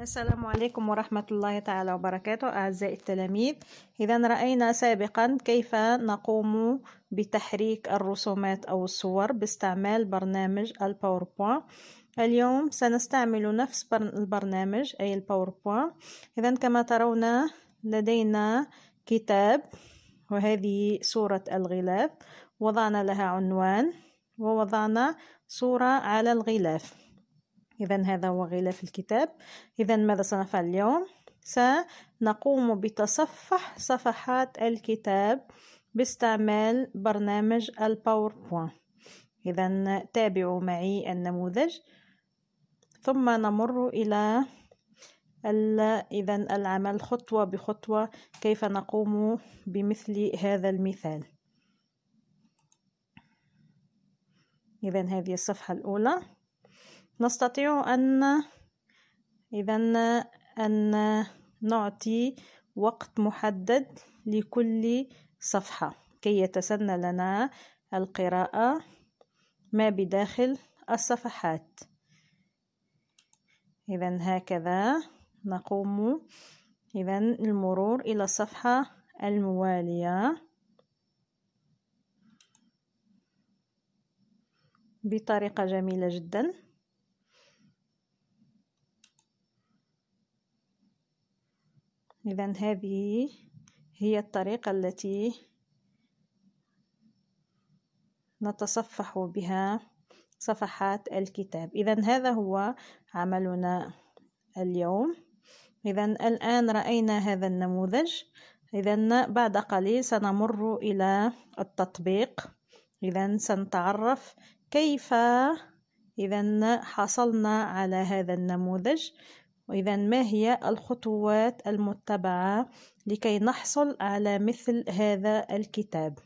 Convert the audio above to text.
السلام عليكم ورحمة الله تعالى وبركاته أعزائي التلاميذ إذا رأينا سابقا كيف نقوم بتحريك الرسومات أو الصور باستعمال برنامج الباوربوان اليوم سنستعمل نفس البرنامج أي الباوربوان إذا كما ترون لدينا كتاب وهذه صورة الغلاف وضعنا لها عنوان ووضعنا صورة على الغلاف إذا هذا هو غلاف الكتاب إذا ماذا سنفعل اليوم؟ سنقوم بتصفح صفحات الكتاب باستعمال برنامج الباوربوان إذا تابعوا معي النموذج ثم نمر إلى إذا العمل خطوة بخطوة كيف نقوم بمثل هذا المثال إذا هذه الصفحة الأولى نستطيع أن إذا أن نعطي وقت محدد لكل صفحة كي يتسنى لنا القراءة ما بداخل الصفحات إذا هكذا نقوم إذا المرور إلى الصفحة الموالية بطريقة جميلة جداً إذا هذه هي الطريقة التي نتصفح بها صفحات الكتاب إذا هذا هو عملنا اليوم إذا الآن رأينا هذا النموذج إذا بعد قليل سنمر إلى التطبيق إذا سنتعرف كيف إذا حصلنا على هذا النموذج وإذا ما هي الخطوات المتبعة لكي نحصل على مثل هذا الكتاب؟